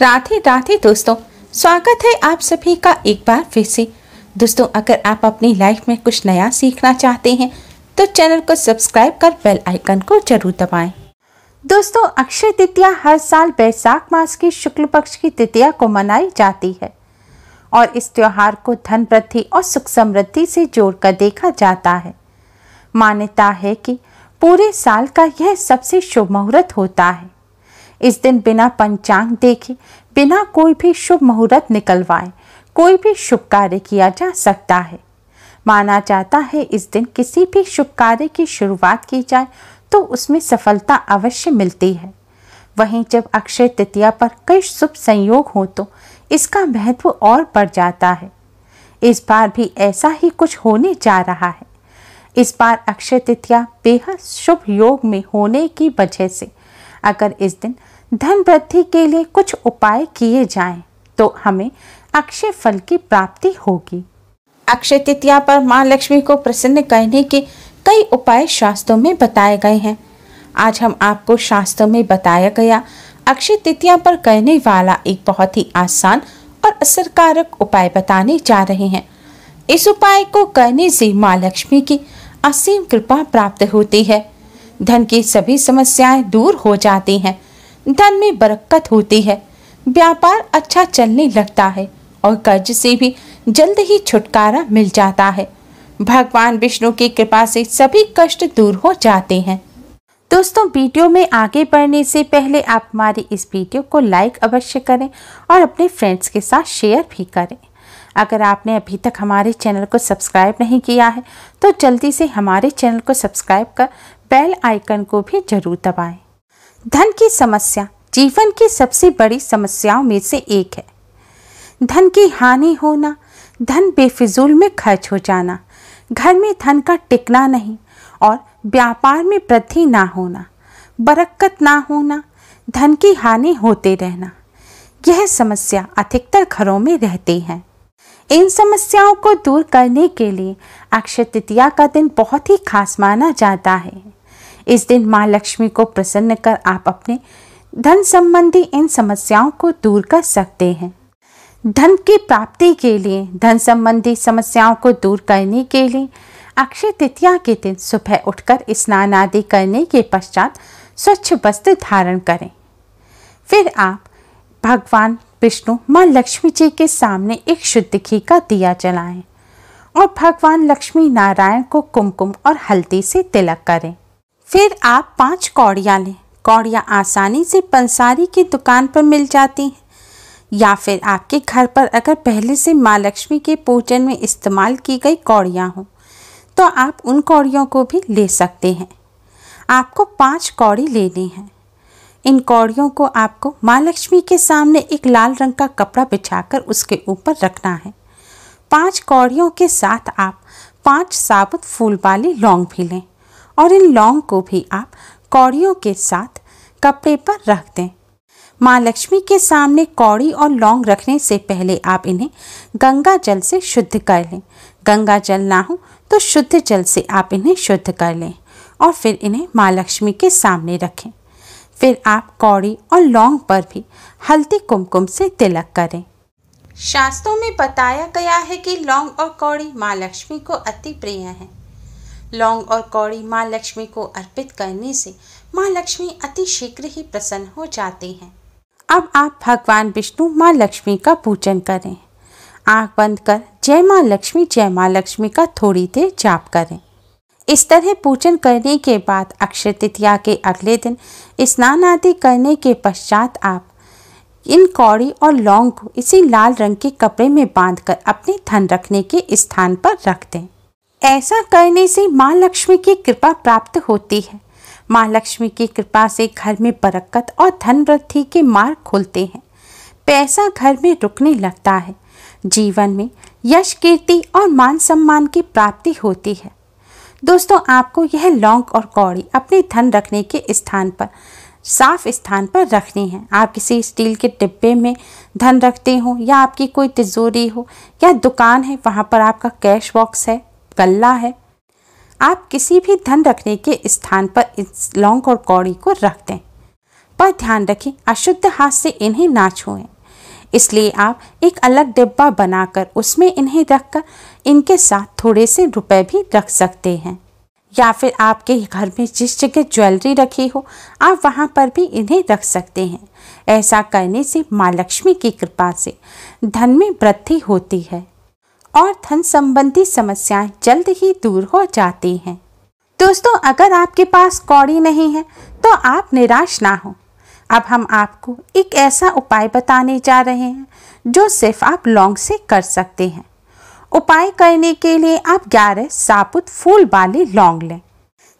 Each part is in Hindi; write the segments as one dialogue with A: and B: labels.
A: राधे राधे दोस्तों स्वागत है आप सभी का एक बार फिर से दोस्तों अगर आप अपनी लाइफ में कुछ नया सीखना चाहते हैं तो चैनल को सब्सक्राइब कर बेल आइकन को जरूर दबाएं। दोस्तों अक्षय तृतीया हर साल बैसाख मास की शुक्ल पक्ष की तृतीया को मनाई जाती है और इस त्योहार को धन वृद्धि और सुख समृद्धि से जोड़कर देखा जाता है मान्यता है कि पूरे साल का यह सबसे शुभ मुहूर्त होता है इस दिन बिना पंचांग देखे बिना कोई भी शुभ मुहूर्त निकलवाए कोई भी शुभ कार्य किया जा सकता है माना जाता है इस दिन किसी भी शुभ कार्य की शुरुआत की जाए तो उसमें सफलता अवश्य मिलती है वहीं जब अक्षय तृतीया पर कई शुभ संयोग हो तो इसका महत्व और बढ़ जाता है इस बार भी ऐसा ही कुछ होने जा रहा है इस बार अक्षय तृतीया बेहद शुभ योग में होने की वजह से अगर इस दिन धन वृद्धि के लिए कुछ उपाय किए जाएं तो हमें अक्षय फल की प्राप्ति होगी अक्षय तृतीया पर माँ लक्ष्मी को प्रसन्न करने के कई उपाय शास्त्रों में बताए गए हैं आज हम आपको शास्त्रों में बताया गया अक्षय तृतीया पर करने वाला एक बहुत ही आसान और असरकारक उपाय बताने जा रहे हैं इस उपाय को करने से माँ लक्ष्मी की असीम कृपा प्राप्त होती है धन की सभी समस्याएं दूर हो जाती हैं धन में बरक्कत होती है व्यापार अच्छा चलने लगता है और कर्ज से भी जल्द ही छुटकारा मिल जाता है भगवान विष्णु की कृपा से सभी कष्ट दूर हो जाते हैं दोस्तों वीडियो में आगे बढ़ने से पहले आप हमारी इस वीडियो को लाइक अवश्य करें और अपने फ्रेंड्स के साथ शेयर भी करें अगर आपने अभी तक हमारे चैनल को सब्सक्राइब नहीं किया है तो जल्दी से हमारे चैनल को सब्सक्राइब कर बेल आइकन को भी ज़रूर दबाएं धन की समस्या जीवन की सबसे बड़ी समस्याओं में से एक है धन की हानि होना धन बेफिजूल में खर्च हो जाना घर में धन का टिकना नहीं और व्यापार में वृद्धि ना होना बरक्कत ना होना धन की हानि होते रहना यह समस्या अधिकतर घरों में रहती है इन समस्याओं को दूर करने के लिए अक्षय तृतीया का दिन बहुत ही खास माना जाता है इस दिन माँ लक्ष्मी को प्रसन्न कर आप अपने धन संबंधी इन समस्याओं को दूर कर सकते हैं धन की प्राप्ति के लिए धन संबंधी समस्याओं को दूर करने के लिए अक्षय तृतीया के दिन सुबह उठकर स्नान आदि करने के पश्चात स्वच्छ वस्त्र धारण करें फिर आप भगवान विष्णु माँ लक्ष्मी जी के सामने एक शुद्ध घी का दिया जलाएं और भगवान लक्ष्मी नारायण को कुमकुम और हल्दी से तिलक करें फिर आप पांच कौड़ियाँ लें कौड़ियाँ आसानी से पंसारी की दुकान पर मिल जाती हैं या फिर आपके घर पर अगर पहले से माँ लक्ष्मी के पूजन में इस्तेमाल की गई कौड़ियाँ हों तो आप उन कौड़ियों को भी ले सकते हैं आपको पांच कौड़ी लेनी है इन कौड़ियों को आपको माँ लक्ष्मी के सामने एक लाल रंग का कपड़ा बिछाकर उसके ऊपर रखना है पांच कौड़ियों के साथ आप पांच साबुत फूल वाली लौंग भी लें और इन लौंग को भी आप कौड़ियों के साथ कपड़े पर रख दें माँ लक्ष्मी के सामने कौड़ी और लौंग रखने से पहले आप इन्हें गंगा जल से शुद्ध कर लें गंगा जल ना हो तो शुद्ध जल से आप इन्हें शुद्ध कर लें और फिर इन्हें माँ लक्ष्मी के सामने रखें फिर आप कौड़ी और लौंग पर भी हल्दी कुमकुम से तिलक करें शास्त्रों में बताया गया है कि लौंग और कौड़ी माँ लक्ष्मी को अति प्रिय हैं लौंग और कौड़ी माँ लक्ष्मी को अर्पित करने से माँ लक्ष्मी अति शीघ्र ही प्रसन्न हो जाते हैं अब आप भगवान विष्णु माँ लक्ष्मी का पूजन करें आँख बंद कर जय माँ लक्ष्मी जय माँ लक्ष्मी का थोड़ी देर जाप करें इस तरह पूजन करने के बाद अक्षय तृतीया के अगले दिन स्नान आदि करने के पश्चात आप इन कौड़ी और लौंग को इसी लाल रंग के कपड़े में बांधकर अपने धन रखने के स्थान पर रख दें ऐसा करने से माँ लक्ष्मी की कृपा प्राप्त होती है माँ लक्ष्मी की कृपा से घर में बरकत और धन वृद्धि के मार्ग खुलते हैं पैसा घर में रुकने लगता है जीवन में यश कीर्ति और मान सम्मान की प्राप्ति होती है दोस्तों आपको यह लौंग और कौड़ी अपने धन रखने के स्थान पर साफ स्थान पर रखनी है आप किसी स्टील के डिब्बे में धन रखते हो या आपकी कोई तिजोरी हो या दुकान है वहाँ पर आपका कैश बॉक्स है गल्ला है आप किसी भी धन रखने के स्थान पर इस लौंग और कौड़ी को रख दें पर ध्यान रखें अशुद्ध हाथ से इन्हें ना छुएं इसलिए आप एक अलग डिब्बा बनाकर उसमें इन्हें रखकर इनके साथ थोड़े से रुपए भी रख सकते हैं या फिर आपके घर में जिस जगह ज्वेलरी रखी हो आप वहां पर भी इन्हें रख सकते हैं ऐसा करने से माँ लक्ष्मी की कृपा से धन में वृद्धि होती है और धन संबंधी समस्याएं जल्द ही दूर हो जाती हैं दोस्तों अगर आपके पास कौड़ी नहीं है तो आप निराश ना हो अब हम आपको एक ऐसा उपाय बताने जा रहे हैं जो सिर्फ आप लौंग से कर सकते हैं उपाय करने के लिए आप ग्यारह साबुत फूल वाले लौंग लें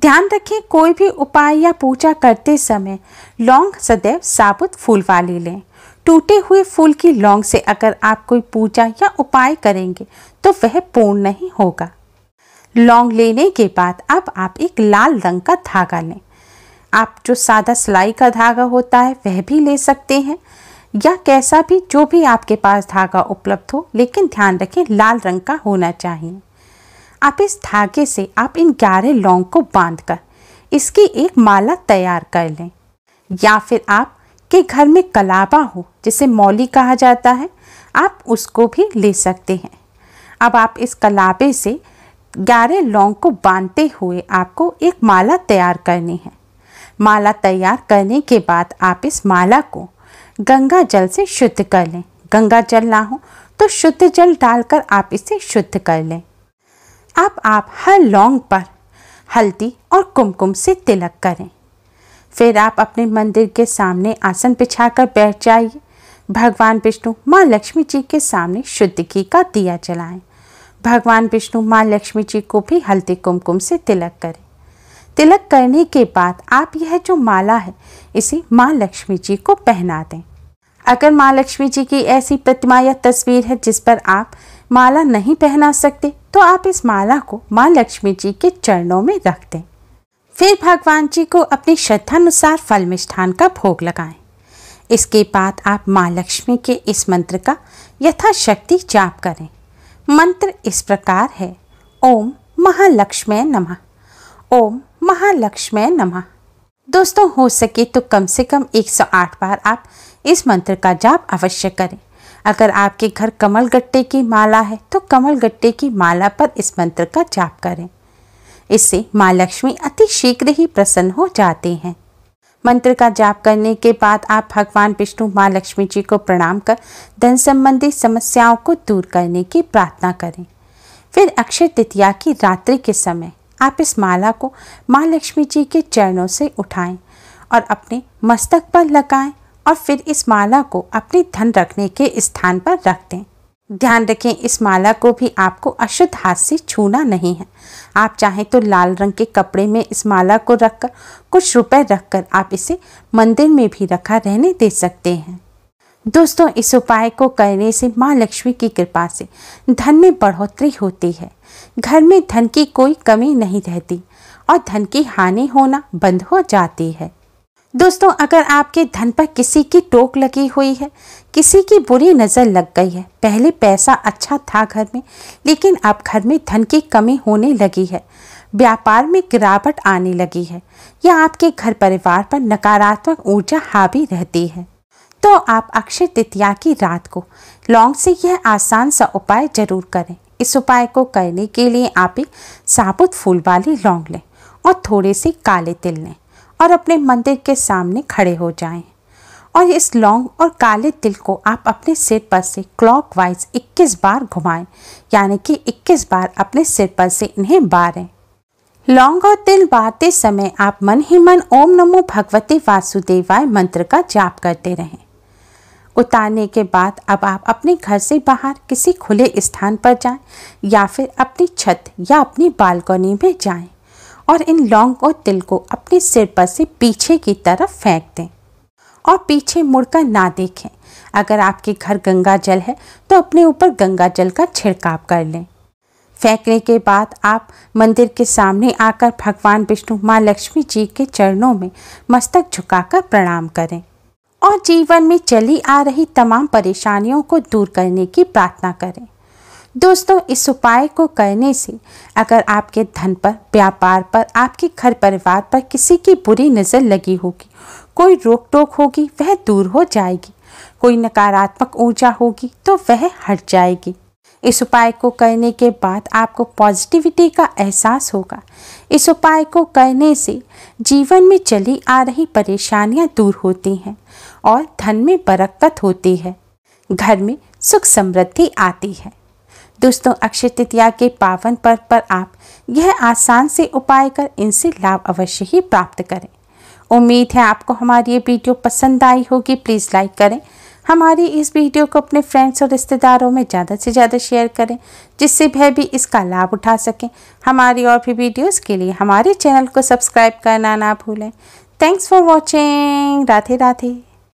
A: ध्यान रखें कोई भी उपाय या पूजा करते समय लौंग सदैव साबुत फूल वाली लें टूटे हुए फूल की लौंग से अगर आप कोई पूजा या उपाय करेंगे तो वह पूर्ण नहीं होगा लौंग लेने के बाद अब आप एक लाल रंग का धागा लें आप जो सादा सिलाई का धागा होता है वह भी ले सकते हैं या कैसा भी जो भी आपके पास धागा उपलब्ध हो लेकिन ध्यान रखें लाल रंग का होना चाहिए आप इस धागे से आप इन ग्यारह लौंग को बांध कर इसकी एक माला तैयार कर लें या फिर आप के घर में कलाबा हो जिसे मौली कहा जाता है आप उसको भी ले सकते हैं अब आप इस कलाबे से ग्यारह लौंग को बांधते हुए आपको एक माला तैयार करनी है माला तैयार करने के बाद आप इस माला को गंगा जल से शुद्ध कर लें गंगा जल ना हो तो शुद्ध जल डालकर आप इसे शुद्ध कर लें अब आप हर लौंग पर हल्दी और कुमकुम से तिलक करें फिर आप अपने मंदिर के सामने आसन बिछाकर बैठ जाइए भगवान विष्णु माँ लक्ष्मी जी के सामने शुद्ध घी का दिया जलाएं भगवान विष्णु माँ लक्ष्मी जी को भी हल्दी कुमकुम से तिलक करें तिलक करने के बाद आप यह जो माला है इसे माँ लक्ष्मी जी को पहना दें अगर माँ लक्ष्मी जी की ऐसी प्रतिमा या तस्वीर है जिस पर आप माला नहीं पहना सकते तो आप इस माला को माँ लक्ष्मी जी के चरणों में रख दें फिर भगवान जी को अपनी श्रद्धानुसार फल मिष्ठान का भोग लगाएं। इसके बाद आप माँ लक्ष्मी के इस मंत्र का यथाशक्ति जाप करें मंत्र इस प्रकार है ओम महालक्ष्मी नमः ओम महालक्ष्मी नमः दोस्तों हो सके तो कम से कम 108 बार आप इस मंत्र का जाप अवश्य करें अगर आपके घर कमल गट्टे की माला है तो कमल गट्टे की माला पर इस मंत्र का जाप करें इससे माँ लक्ष्मी अति शीघ्र ही प्रसन्न हो जाते हैं मंत्र का जाप करने के बाद आप भगवान विष्णु माँ लक्ष्मी जी को प्रणाम कर धन संबंधी समस्याओं को दूर करने की प्रार्थना करें फिर अक्षय तृतीया की रात्रि के समय आप इस माला को माँ लक्ष्मी जी के चरणों से उठाएं और अपने मस्तक पर लगाएं और फिर इस माला को अपने धन रखने के स्थान पर रख दें ध्यान रखें इस माला को भी आपको अशुद्ध हाथ से छूना नहीं है आप चाहें तो लाल रंग के कपड़े में इस माला को रखकर कुछ रुपए रखकर आप इसे मंदिर में भी रखा रहने दे सकते हैं दोस्तों इस उपाय को करने से माँ लक्ष्मी की कृपा से धन में बढ़ोतरी होती है घर में धन की कोई कमी नहीं रहती और धन की हानि होना बंद हो जाती है दोस्तों अगर आपके धन पर किसी की टोक लगी हुई है किसी की बुरी नज़र लग गई है पहले पैसा अच्छा था घर में लेकिन अब घर में धन की कमी होने लगी है व्यापार में गिरावट आने लगी है या आपके घर परिवार पर नकारात्मक ऊर्जा हावी रहती है तो आप अक्षय तृतीया की रात को लौंग से यह आसान सा उपाय जरूर करें इस उपाय को करने के लिए आप एक साबुत फूल वाली लौंग लें और थोड़े से काले तिल लें और अपने मंदिर के सामने खड़े हो जाएं। और इस लॉन्ग और काले तिल को आप अपने सिर पर से वाइज 21 बार घुमाएं यानी कि 21 बार अपने सिर पर से इन्हें बारें लौंग और तिल बारते समय आप मन ही मन ओम नमो भगवते वासुदेवाय मंत्र का जाप करते रहें उतारने के बाद अब आप अपने घर से बाहर किसी खुले स्थान पर जाएं या फिर अपनी छत या अपनी बालकनी में जाएं। और इन लौंग और तिल को अपने सिर पर से पीछे की तरफ फेंक दें और पीछे मुड़कर ना देखें अगर आपके घर गंगा जल है तो अपने ऊपर गंगा जल का छिड़काव कर लें फेंकने के बाद आप मंदिर के सामने आकर भगवान विष्णु माँ लक्ष्मी जी के चरणों में मस्तक झुकाकर प्रणाम करें और जीवन में चली आ रही तमाम परेशानियों को दूर करने की प्रार्थना करें दोस्तों इस उपाय को करने से अगर आपके धन पर व्यापार पर आपके घर परिवार पर किसी की बुरी नज़र लगी होगी कोई रोक टोक होगी वह दूर हो जाएगी कोई नकारात्मक ऊर्जा होगी तो वह हट जाएगी इस उपाय को करने के बाद आपको पॉजिटिविटी का एहसास होगा इस उपाय को करने से जीवन में चली आ रही परेशानियां दूर होती हैं और धन में बरकत होती है घर में सुख समृद्धि आती है दोस्तों अक्षय तृतीया के पावन पर्व पर आप यह आसान से उपाय कर इनसे लाभ अवश्य ही प्राप्त करें उम्मीद है आपको हमारी ये वीडियो पसंद आई होगी प्लीज़ लाइक करें हमारी इस वीडियो को अपने फ्रेंड्स और रिश्तेदारों में ज़्यादा से ज़्यादा शेयर करें जिससे वह भी इसका लाभ उठा सकें हमारी और भी वीडियोस के लिए हमारे चैनल को सब्सक्राइब करना ना भूलें thanks for watching Radhe Radhe